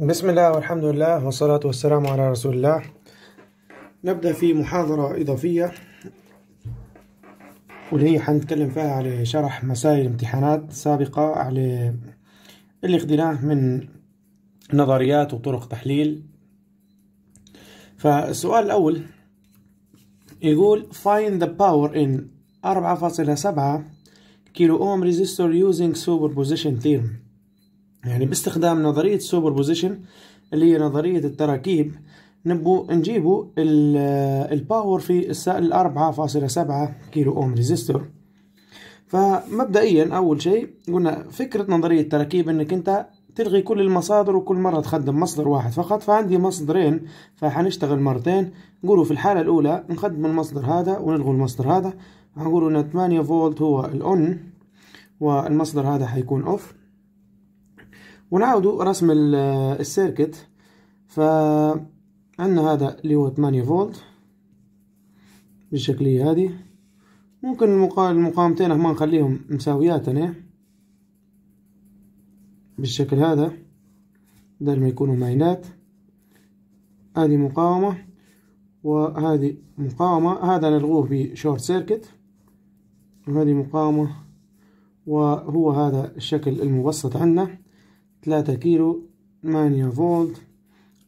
بسم الله والحمد لله والصلاة والسلام على رسول الله نبدأ في محاضرة إضافية واللي هي حنتكلم فيها على شرح مسائل امتحانات سابقة على اللي خدناه من نظريات وطرق تحليل فالسؤال الأول يقول find the power in 4.7 كيلو أوم resistor using superposition theorem يعني باستخدام نظرية سوبر بوزيشن اللي هي نظرية التراكيب نبو نجيبو الباور في السائل سبعة كيلو اوم ريزيستور فمبدئيا اول شيء قلنا فكرة نظرية التراكيب انك انت تلغي كل المصادر وكل مرة تخدم مصدر واحد فقط فعندي مصدرين فحنشتغل مرتين نقولوا في الحالة الأولى نخدم المصدر هذا ونلغو المصدر هذا هنقولوا إن 8 فولت هو الأون والمصدر هذا حيكون أوف ونعاودوا رسم السيركت فعندنا هذا اللي هو 8 فولت بالشكلية هذه ممكن المقاومتين هما نخليهم مساويات هنا بالشكل هذا بدل ما يكونوا ماينات هذه مقاومة وهذه مقاومة هذا نلغوه بشورت سيركت وهذه مقاومة وهو هذا الشكل المبسط عندنا ثلاثة كيلو ثمانية فولت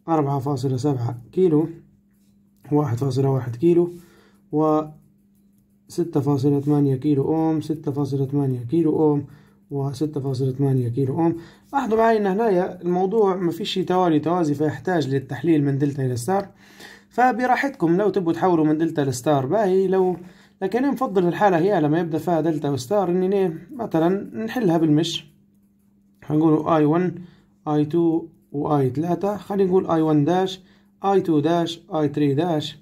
أربعة فاصلة سبعة كيلو واحد فاصلة واحد كيلو و ستة فاصلة ثمانية كيلو أوم ستة فاصلة ثمانية كيلو أوم وستة فاصلة ثمانية كيلو أوم لاحظوا معي أن هنايا الموضوع ما فيش توالي توازي فيحتاج للتحليل من دلتا إلى ستار فبراحتكم لو تبوا تحولوا من دلتا لستار باهي لو لكن أنا مفضل الحالة هي لما يبدأ فيها دلتا وستار إني مثلا نحلها بالمش هنقول اي 1 اي 2 واي 3 خلينا نقول اي 1 داش اي 2 داش اي 3 داش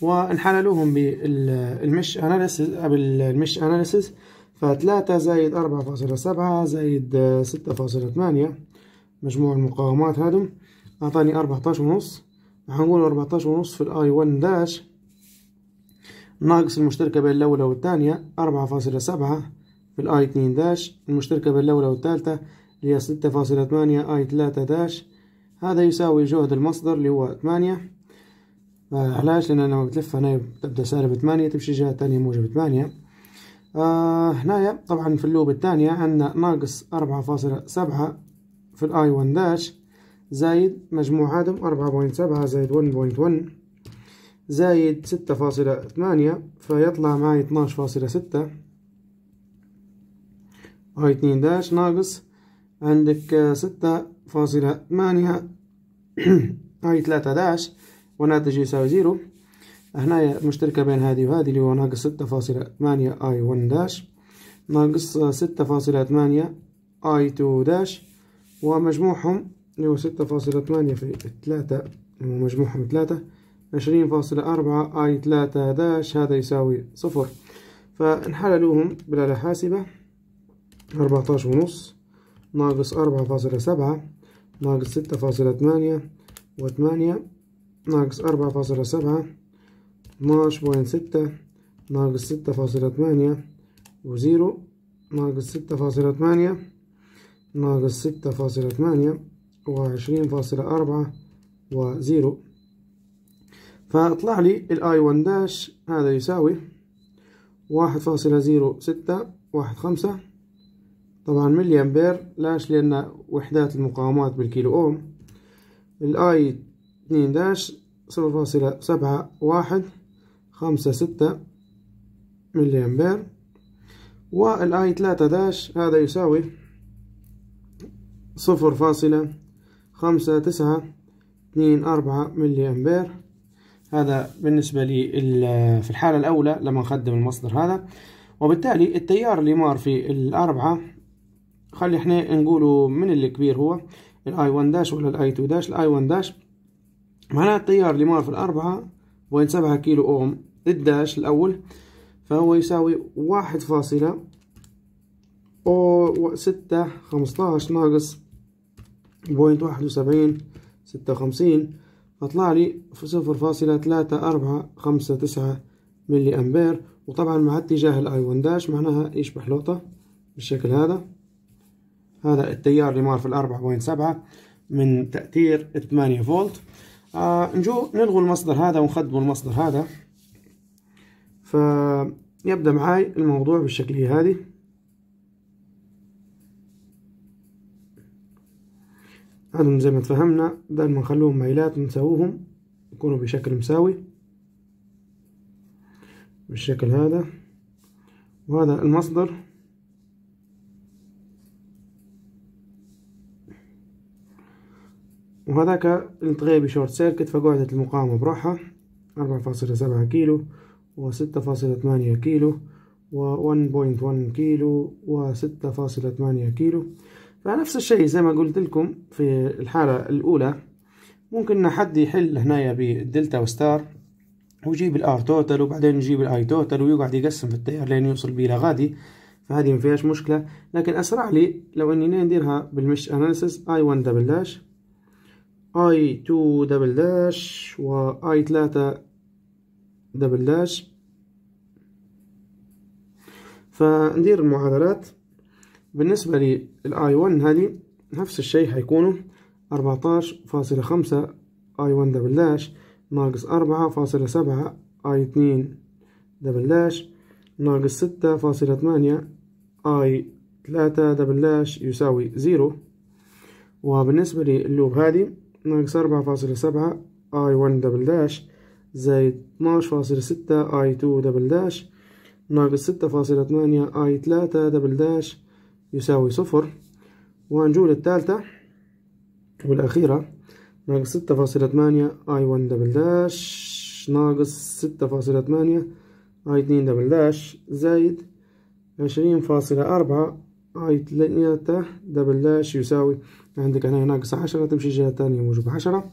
ونحللوهم بالمش اناليسيس بالمش اناليسيس فتلاتة زايد أربعة فاصلة سبعة زايد ستة فاصلة تمانية مجموع المقاومات هادم أعطاني أربعتاش ونص هنقول أربعتاش ونص في الآي ون داش ناقص المشتركة بين الأولى والثانية أربعة فاصلة سبعة في الآي اتنين داش المشتركة بين الأولى والثالثة اللي هي ستة فاصلة ثمانية اي ثلاثة داش هذا يساوي جهد المصدر اللي هو ثمانية آه، علاش لان لما بتلف هنا تبدا سالب ثمانية تمشي جهة ثانية موجب ثمانية آه، هنايا طبعا في اللوب التانية عندنا ناقص اربعة فاصلة سبعة في الاي ون داش زايد مجموع عدم اربعة بوينت سبعة زايد ون بوينت ون زايد ستة فاصلة ثمانية فيطلع معي اتناش فاصلة ستة اي اتنين داش ناقص عندك ستة فاصلة ثمانية هاي ثلاثة داش وناتج يساوي زيرو هنا مشتركة بين هذه وهذه اللي هو ناقص ستة فاصلة ثمانية اي ون داش ناقص ستة فاصلة ثمانية اي تو داش ومجموعهم اللي هو ستة فاصلة ثمانية في ثلاثة ومجموعهم مجموعهم ثلاثة عشرين فاصلة أربعة اي ثلاثة داش هذا يساوي صفر فنحللوهم بالآلة حاسبة أربعتاش ونص ناقص أربعة فاصلة سبعة ناقص ستة فاصلة ثمانية وثمانية ناقص أربعة فاصلة سبعة اتناش بوين ستة ناقص ستة فاصلة ثمانية وزيرو ناقص ستة فاصلة ثمانية ناقص ستة فاصلة ثمانية وعشرين فاصلة أربعة وزيرو فاطلع لي الاي ون داش هذا يساوي واحد فاصلة زيرو ستة واحد خمسة طبعا ملي امبير لاش لان وحدات المقاومات بالكيلو اوم الاي اتنين داش صفر فاصلة سبعة واحد خمسة ستة ملي امبير والاي ثلاثة داش هذا يساوي صفر فاصلة خمسة تسعة اثنين أربعة ملي أمبير هذا بالنسبة لي في الحالة الأولى لما نخدم المصدر هذا وبالتالي التيار اللي مار في الأربعة خلي احنا نقولوا من اللي كبير هو الاي 1 داش ولا الاي 2 داش الاي 1 داش معناها التيار اللي مار في الأربعة وين سبعة كيلو أوم الداش الأول فهو يساوي واحد فاصلة أو ستة خمسطاش ناقص بوينت واحد وسبعين ستة وخمسين فطلع لي صفر فاصلة ثلاثة أربعة خمسة تسعة ملي أمبير وطبعا مع اتجاه الأي ون داش معناها يشبه لوطة بالشكل هذا هذا التيار اللي مار في الأربعة بوينت سبعة من تأثير 8 فولت آه نجو نلغو المصدر هذا ونخدموا المصدر هذا فيبدأ معاي الموضوع بالشكلية هذه هذا زي ما تفهمنا بدل ما نخلوهم مايلات نسووهم يكونوا بشكل مساوي بالشكل هذا وهذا المصدر وهذاك التغي بشورت سيركت فقعدة المقاومة بروحها أربعة فاصلة سبعة كيلو وستة فاصلة ثمانية كيلو وون بوينت ون كيلو وستة فاصلة ثمانية كيلو فنفس الشيء زي ما قلت لكم في الحالة الأولى ممكن إن حد يحل هنايا بالدلتا وستار ويجيب الار توتال وبعدين يجيب الاي توتال ويقعد يقسم في التيار لين يوصل بيه لغادي فهذه ما فيهاش مشكله لكن اسرع لي لو اني نديرها بالمش اناليسيس اي 1 دبل داش اي تو دبل داش و اي تلاتة دبل داش فندير المعادلات بالنسبة للاي ون هذه نفس الشيء حيكونوا أربعتاش فاصلة خمسة اي ون دبل داش ناقص أربعة فاصلة سبعة اي اتنين دبل داش ناقص ستة فاصلة ثمانية اي تلاتة دبل داش يساوي زيرو وبالنسبة للوب هذه ناقص أربعة فاصلة سبعة اي ون دبل داش زائد اتناش فاصلة ستة اي تو دبل داش ناقص ستة فاصلة تمانية اي تلاتة دبل داش يساوي صفر ونجول الثالثة والأخيرة ناقص ستة فاصلة تمانية اي ون دبل داش ناقص ستة فاصلة تمانية اي اتنين دبل داش زائد عشرين فاصلة أربعة اي تلاتة دبل داش يساوي عندك هنا ناقص عشرة تمشي الجهة الثانية موجب عشرة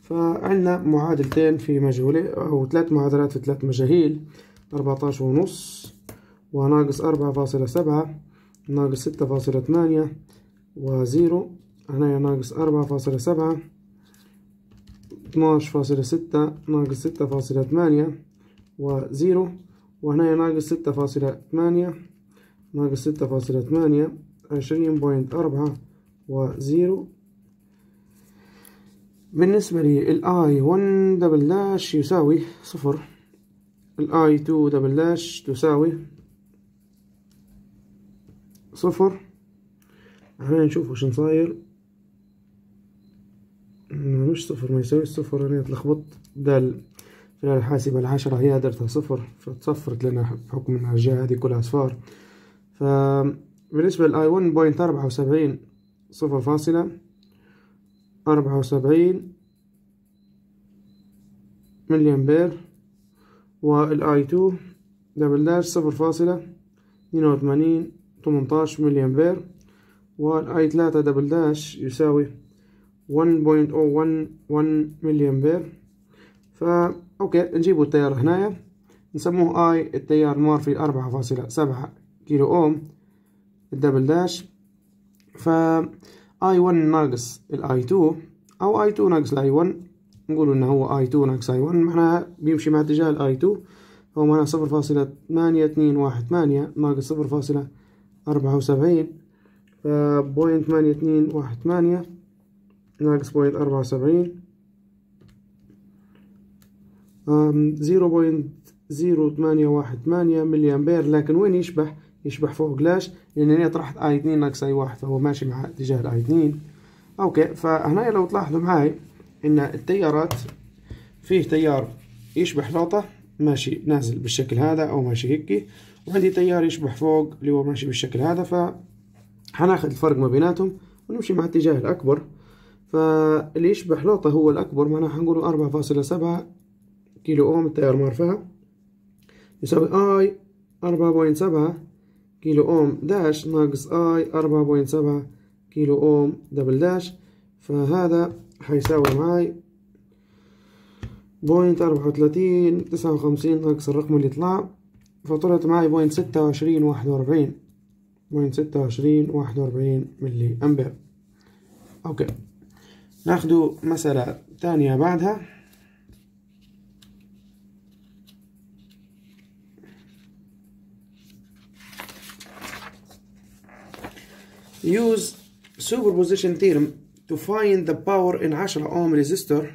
فعندنا معادلتين في مجهولين أو ثلاث معادلات في ثلاث مجاهيل أربعتاش ونص وناقص أربعة فاصلة سبعة ناقص ستة فاصلة ثمانية وزيرو هنا ناقص أربعة فاصلة سبعة اتناش فاصلة ستة ناقص ستة فاصلة ثمانية وزيرو وهنا ناقص ستة فاصلة ثمانية ناقص ستة فاصلة ثمانية عشرين بوينت أربعة وزيرو بالنسبة لي i 1 دبل داش يساوي صفر i 2 دبل داش تساوي صفر هنا نشوف وش نصاير مش صفر ما يساوي صفر انا اتلخبطت دال في الحاسبة العشرة هي درتها صفر فتصفرت لنا بحكم انها الجهة هذه كلها اصفار فبالنسبة للاي 1 بوينت اربعة وسبعين صفر فاصلة أربعة وسبعين ملي أمبير والآي تو دبل داش صفر فاصلة اثنين وثمانين تمنتاش ملي أمبير والآي ثلاثة دبل داش يساوي ون بوينت أو ون ون ملي أمبير فا أوكي نجيبو التيار هنايا نسموه آي التيار مارفي أربعة فاصلة سبعة كيلو أوم الدبل داش ف I1 ناقص ال I2 أو I2 ناقص ال I1 نقول انه هو I2 ناقص I1 معناها بيمشي مع اتجاه ال I2 هو معناها صفر فاصلة ثمانية اتنين واحد ثمانية ناقص صفر فاصلة أربعة وسبعين فبوينت ثمانية اتنين واحد ثمانية ناقص بوينت أربعة وسبعين زيرو بوينت زيرو ثمانية واحد ثمانية ملي أمبير لكن وين يشبه يشبح فوق ليش لان هنا طرحت اي 2 ناقص اي 1 فهو ماشي مع اتجاه الاي 2 اوكي فهنا لو تلاحظوا معاي ان التيارات فيه تيار يشبح لوطه ماشي نازل بالشكل هذا او ماشي هيك وعندي تيار يشبح فوق اللي هو ماشي بالشكل هذا ف الفرق ما بيناتهم ونمشي مع الاتجاه الاكبر فاللي يشبح لوطه هو الاكبر معناها حنقول أربعة فاصلة سبعة كيلو اوم التيار مارفها يساوي اي أربعة سبعة كيلو أوم داش ناقص آي أربعة بوينت سبعة كيلو أوم دبل داش فهذا حيساوي معاي بوينت أربعة وتلاتين تسعة وخمسين ناقص الرقم اللي طلع فطلعت معاي بوينت ستة وعشرين واحد وأربعين بوينت ستة وعشرين واحد وأربعين ملي أمبير أوكي ناخدو مسألة تانية بعدها use superposition theorem to find the power in 10 ohm resistor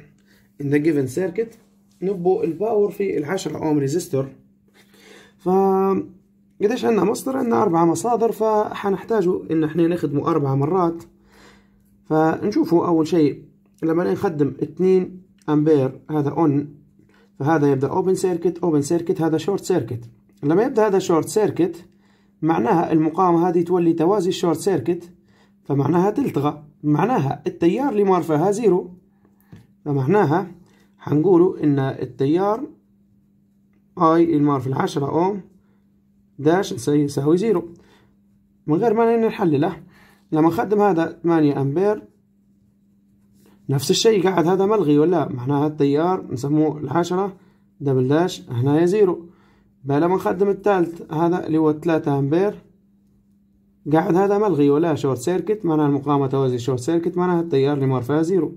in the given circuit نبو الباور في ال 10 اوم ريزيستور ف قديش عندنا مصدر عندنا اربع مصادر فحنحتاجه ان احنا نخدمه اربع مرات فنشوفوا اول شيء لما نخدم 2 امبير هذا اون فهذا يبدا اوبن سيركت اوبن سيركت هذا شورت سيركت لما يبدا هذا شورت سيركت معناها المقاومة هذه تولي توازي الشورت سيركت فمعناها تلتغى معناها التيار اللي مارفها زيرو فمعناها حنقولوا ان التيار اي المار في العشرة اوم داش يساوي زيرو من غير ما نحلله لما نخدم هذا ثمانية امبير نفس الشيء قاعد هذا ملغي ولا معناها التيار نسموه العشرة دبل داش هنايا زيرو بلا ما نخدم التالت هذا اللي هو تلاتة أمبير قاعد هذا ملغي ولا شورت سيركت معناها المقاومة توازي شورت سيركت معناها التيار اللي مر فيها زيرو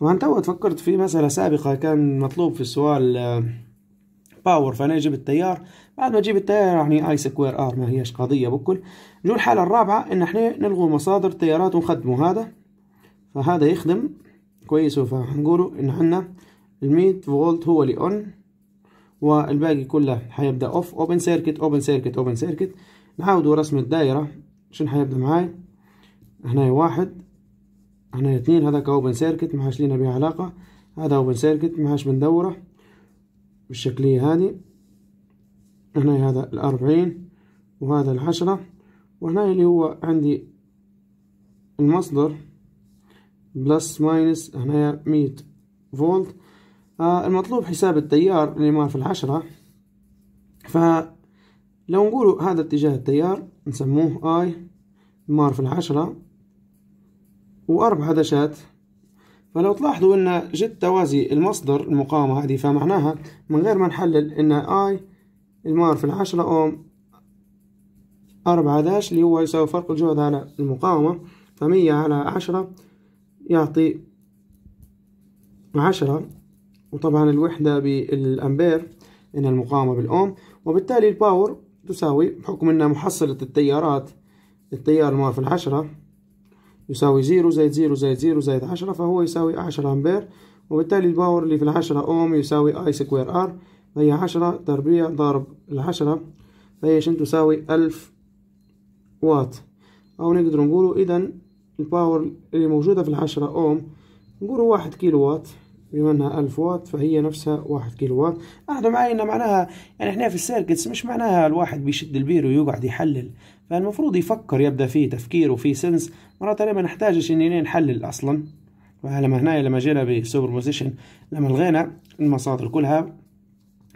طبعا توا تفكرت في مسألة سابقة كان مطلوب في السؤال باور آه، فأنا أجيب التيار بعد ما أجيب التيار يعني أي سكوير آر ما هيش قضية بكل جو الحالة الرابعة إن إحنا نلغو مصادر التيارات ونخدمو هذا فهذا يخدم كويس فهنقولوا إن عندنا الميت فولت هو اللي أون والباقي كله حيبدا اوف اوبن سيركت اوبن سيركت اوبن سيركت نعاودوا رسم الدائره شنو حيبدا معاي هنا واحد هنا اثنين هذاك اوبن سيركت معاش لينا بيه علاقه هذا اوبن سيركت حاش بندوره بالشكليه هذه هنا هذا الأربعين وهذا العشرة وهنا اللي هو عندي المصدر بلس ماينس هنا مية فولت آه، المطلوب حساب التيار اللي مار في العشرة فلو نقولوا هذا اتجاه التيار نسموه اي مار في العشرة وأربع عدشات فلو تلاحظوا أن جد توازي المصدر المقاومة هذه فمعناها من غير ما نحلل أن اي المار في العشرة أوم أربعة عداش اللي هو يساوي فرق الجهد على المقاومة فمية على عشرة يعطي عشرة وطبعا الوحدة بالأمبير إنها المقاومة بالأوم وبالتالي الباور تساوي بحكم أن محصلة التيارات التيار المار في العشرة يساوي زيرو زائد زيرو زائد زيرو زائد عشرة فهو يساوي عشرة أمبير وبالتالي الباور اللي في العشرة أوم يساوي أي سكوير آر فهي عشرة تربيع ضرب العشرة فهي شن تساوي ألف واط أو نقدر نقوله إذا الباور اللي موجودة في العشرة أوم نقوله واحد كيلو واط بما انها 1000 واط فهي نفسها 1 كيلو واط احنا معايا ان معناها يعني احنا في السيركتس مش معناها الواحد بيشد البير ويقعد يحلل فالمفروض يفكر يبدا فيه تفكير وفي سنس مرات انا ما نحتاجش اني نحلل اصلا فلما هنا لما جينا بسوبر بوزيشن لما لغينا المصادر كلها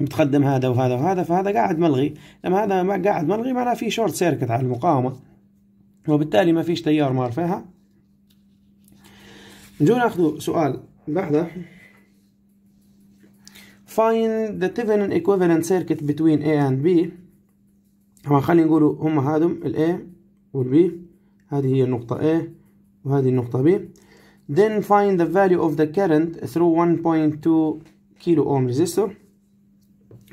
بتخدم هذا وهذا وهذا فهذا قاعد ملغي لما هذا ما قاعد ملغي معناها في شورت سيركت على المقاومه وبالتالي ما فيش تيار مار فيها نجو ناخذ سؤال بعده find the Thevenin equivalent circuit between A and B هو خلينا نقولوا هم هادم ال A وال B هذه هي النقطة A وهذه النقطة B then find the value of the current through 1.2 كيلو أوم ريزيستور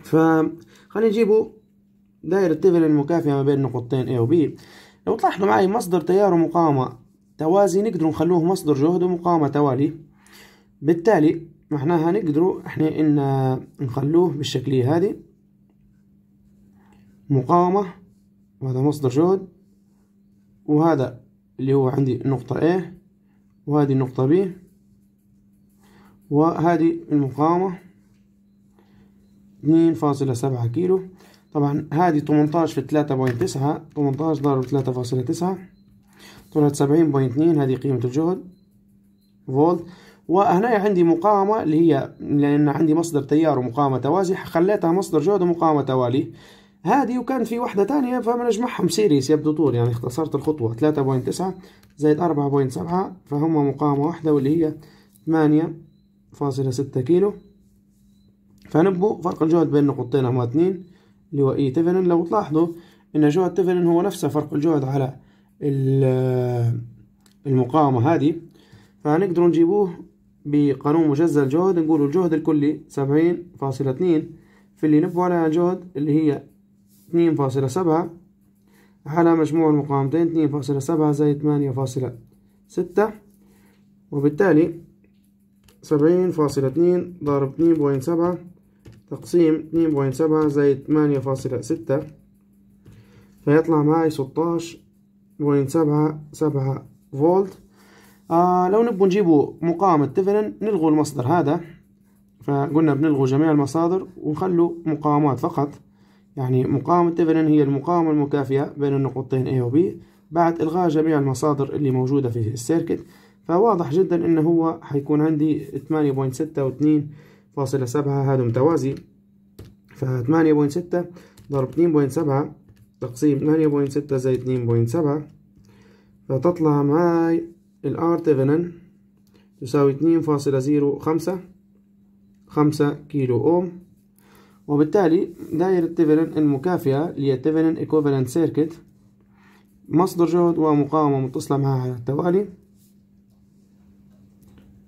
فخلينا نجيبوا دائرة تيفل المكافئة ما بين نقطتين A و B لو تلاحظوا معي مصدر تيار ومقاومة توازي نقدر نخلوه مصدر جهد ومقاومة توالي بالتالي احنا هنقدروا احنا ان نخلوه بالشكلية هذه مقاومة وهذا مصدر جهد وهذا اللي هو عندي نقطة A وهذه النقطة B وهذه المقاومة 2.7 كيلو طبعا هذه 18 في 3.9 18 ضرب 3.9 طلعت 70.2 هذه قيمة الجهد فولت وهنا عندي مقاومة اللي هي لأن عندي مصدر تيار ومقاومة توازي خليتها مصدر جهد ومقاومة توالي هذه وكان في واحدة تانية فبنجمعهم سيريس يبدو طول يعني اختصرت الخطوة 3.9 زائد 4.7 فهم مقاومة واحدة واللي هي 8.6 كيلو فنبو فرق الجهد بين النقطتين هما اثنين اللي هو اي e تيفنن لو تلاحظوا ان جهد تيفنن هو نفسه فرق الجهد على المقاومة هذه فنقدر نجيبوه بقانون مجزا الجهد نقول الجهد الكلي سبعين فاصلة اتنين في اللي نبوا عليها الجهد اللي هي اتنين فاصلة سبعة على مجموع المقاومتين اتنين فاصلة سبعة زائد تمانية فاصلة ستة وبالتالي سبعين فاصلة اتنين ضرب اتنين بوينت سبعة تقسيم اتنين بوينت سبعة زائد تمانية فاصلة ستة فيطلع معي ستاش بوينت سبعة سبعة فولت آه لو نبغوا نجيبوا مقاومة تفلن نلغوا المصدر هذا فقلنا بنلغوا جميع المصادر ونخلوا مقاومات فقط يعني مقاومة تفلن هي المقاومة المكافئة بين النقطتين A و B بعد إلغاء جميع المصادر اللي موجودة في السيركت فواضح جدا إن هو حيكون عندي 8.6 و 2.7 هذا متوازي ف 8.6 ضرب 2.7 تقسيم 8.6 زائد 2.7 فتطلع معي الار تيفنن تساوي اتنين فاصلة زيرو خمسة خمسة كيلو أوم وبالتالي دائرة تيفنن المكافئة تيفنن ايكوفالنت سيركت مصدر جهد ومقاومة متصلة معها على التوالي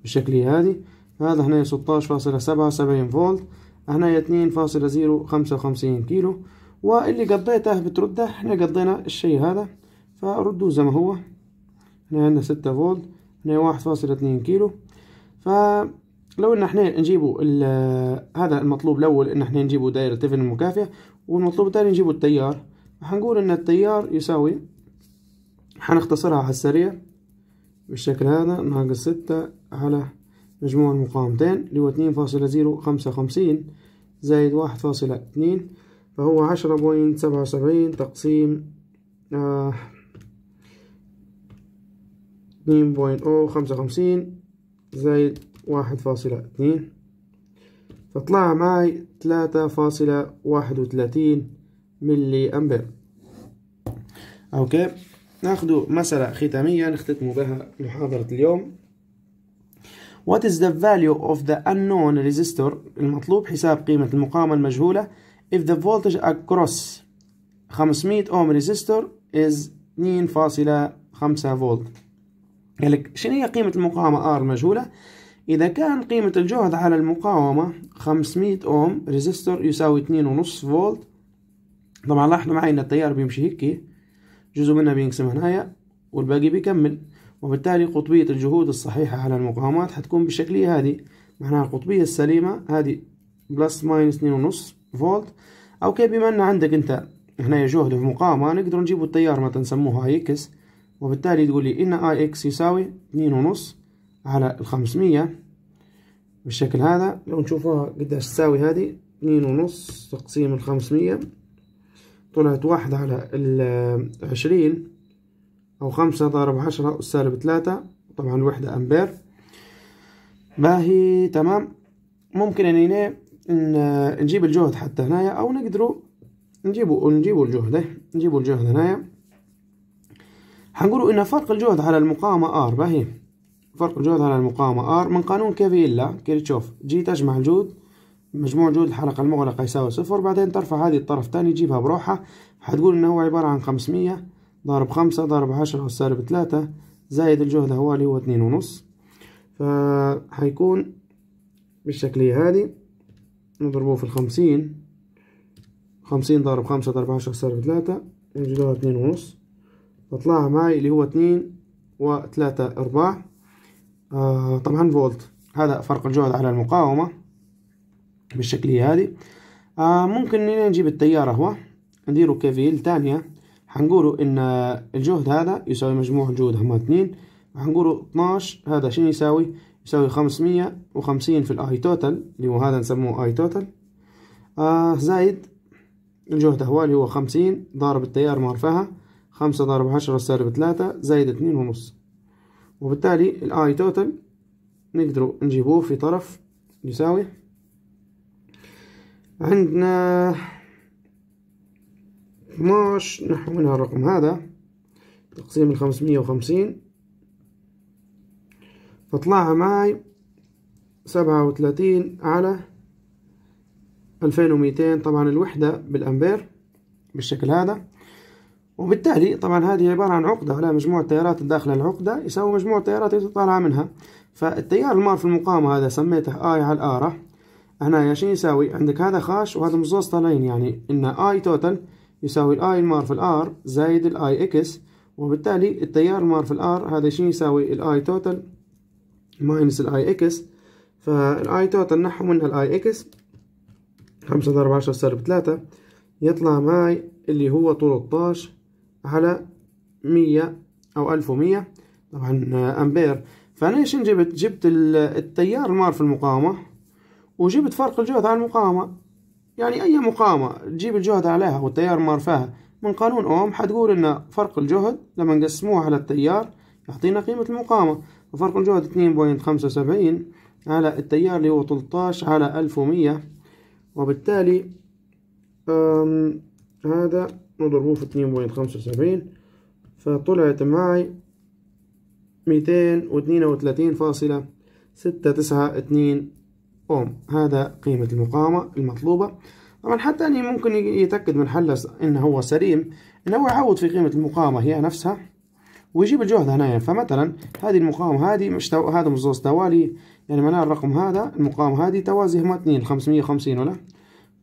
بالشكلية هذه هذا هنا ستاش فاصلة سبعة سبعين فولت هنا اتنين فاصلة زيرو خمسة وخمسين كيلو واللي قضيته بترده احنا قضينا الشي هذا فردوه زي ما هو هنا عندنا ستة فولت هنا واحد فاصلة اتنين كيلو فلو ان احنا نجيبوا هذا المطلوب الاول ان احنا نجيبوا دائرة تيفن المكافئة والمطلوب الثاني نجيبوا التيار هنقول ان التيار يساوي هنختصرها على السريع بالشكل هذا ناقص ستة على مجموع المقاومتين اللي هو اتنين فاصلة زيرو خمسة خمسين زائد واحد فاصلة اتنين فهو عشرة بوينت سبعة وسبعين تقسيم آه اتنين بوينت او خمسة وخمسين زايد واحد فاصلة اتنين فطلع معي تلاتة فاصلة واحد وتلاتين ملي أمبير أوكي ناخدو مسألة ختامية نختتم بها محاضرة اليوم What is the value of the unknown resistor المطلوب حساب قيمة المقاومة المجهولة if the voltage across 500 ohm resistor is 2.5 فولت قالك شنو هي قيمة المقاومة R مجهولة إذا كان قيمة الجهد على المقاومة 500 أوم ريزيستور يساوي اثنين ونص فولت طبعا لاحظوا معي إن التيار بيمشي هيكي جزء منه بينقسم هنايا والباقي بيكمل وبالتالي قطبية الجهود الصحيحة على المقاومات حتكون بالشكلية هذه معناها القطبية السليمة هذه بلس ماينس اثنين ونص فولت أوكي بما أن عندك أنت هنا جهد في مقاومة نقدر نجيبوا التيار مثلا نسموها إكس وبالتالي تقول لي ان اي اكس يساوي اثنين ونص على الخمسمية بالشكل هذا لو نشوفوها قداش تساوي هذه اثنين ونص تقسيم الخمسمية طلعت واحد على العشرين أو خمسة ضرب عشرة سالب ثلاثة طبعا الوحدة أمبير باهي تمام ممكن ان يعني نجيب الجهد حتى هنايا أو نقدروا نجيبوا نجيبوا الجهد إيه؟ نجيبوا الجهد هنايا حنقولوا إن فرق الجهد على المقاومة R باهي فرق الجهد على المقاومة R من قانون كافيلا كيرتشوف جي تجمع الجهد مجموع جهد الحلقة المغلقة يساوي صفر بعدين ترفع هذه الطرف تاني جيبها بروحها حتقول إن هو عبارة عن خمسمية ضرب خمسة ضرب عشرة سالب ثلاثة زايد الجهد هو اللي هو اثنين ونص حيكون بالشكلية هذه نضربوه في الخمسين خمسين ضرب خمسة ضرب عشرة سالب ثلاثة نجدوها اثنين ونص يطلع معي اللي هو اتنين وتلاتة أرباع آه طبعا فولت هذا فرق الجهد على المقاومة بالشكلية هذه آه ممكن اني نجيب التيار هو نديرو كفيل تانية حنقولوا إن الجهد هذا يساوي مجموع جهود هما اتنين حنقولوا اتناش هذا شنو يساوي يساوي خمسمية وخمسين في الآي توتال اللي هو هذا نسموه آي توتال آه زائد الجهد هو اللي هو خمسين ضارب التيار مع خمسة ضرب عشرة سالب ثلاثة زائد اتنين ونص وبالتالي الاي توتال نقدروا نجيبوه في طرف يساوي عندنا اتناش نحو منها الرقم هذا تقسيم الخمسمية وخمسين فطلعها معي سبعة وثلاثين على ألفين وميتين طبعا الوحدة بالأمبير بالشكل هذا وبالتالي طبعا هذه عبارة عن عقدة ولا مجموعة تيارات داخل العقدة يساوي مجموعة تيارات طالعة منها فالتيار المار في المقاومة هذا سميته اي على الآرة هنا شنو يساوي عندك هذا خاش وهذا مزوز طالعين يعني ان اي توتال يساوي الاي المار في الار زايد الاي اكس وبالتالي التيار المار في الار هذا شنو يساوي الاي توتال ماينس الاي اكس فالاي توتال نحو منها الاي اكس خمسة ضرب عشرة سالب 3 يطلع معي اللي هو طول 12 على مية أو ألف ومية طبعا آه، أمبير فأنا إيش جبت جبت التيار المار في المقاومة وجبت فرق الجهد على المقاومة يعني أي مقاومة تجيب الجهد عليها والتيار المار فيها من قانون أوم حتقول إن فرق الجهد لما نقسموه على التيار يعطينا قيمة المقاومة وفرق الجهد اتنين بوينت خمسة وسبعين على التيار اللي هو تلتاش على ألف ومية وبالتالي هذا نضربوه في اتنين بوينت خمسة وسبعين فطلعت معي ميتين واتنين وتلاتين فاصلة ستة تسعة اتنين أوم هذا قيمة المقاومة المطلوبة طبعا حتى أني ممكن يتأكد من حله إن هو سليم إن هو يعوض في قيمة المقاومة هي نفسها ويجيب الجهد هنايا فمثلا هذه المقاومة هذه مش تو... هذا مزوز توالي يعني معناها الرقم هذا المقاومة هذه توازي هما اتنين خمسمية وخمسين ولا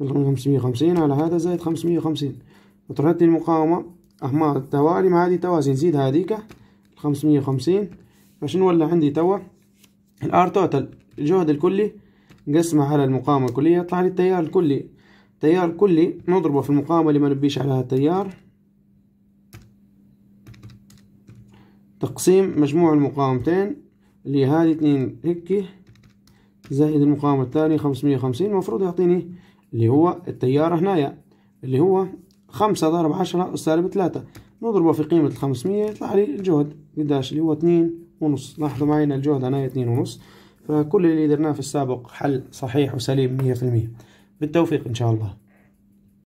خمسمية وخمسين على هذا زائد خمسمية وخمسين وطرحت المقاومة أهما التوالي مع هذه توازي نزيد هذيك خمسمية وخمسين باش نولى عندي توا الار توتال الجهد الكلي نقسمه على المقاومة الكلية يطلع لي التيار الكلي التيار الكلي نضربه في المقاومة اللي ما نبيش عليها التيار تقسيم مجموع المقاومتين اللي هذه اتنين هيكي زائد المقاومة الثانية خمسمية وخمسين المفروض يعطيني اللي هو التيار هنايا اللي هو خمسة ضرب عشرة سالب ثلاثة نضربه في قيمة الخمسمية يطلع لي الجهد قداش اللي هو اتنين ونص لاحظوا معي ان الجهد هنا اتنين ونص فكل اللي درناه في السابق حل صحيح وسليم مية في المية بالتوفيق ان شاء الله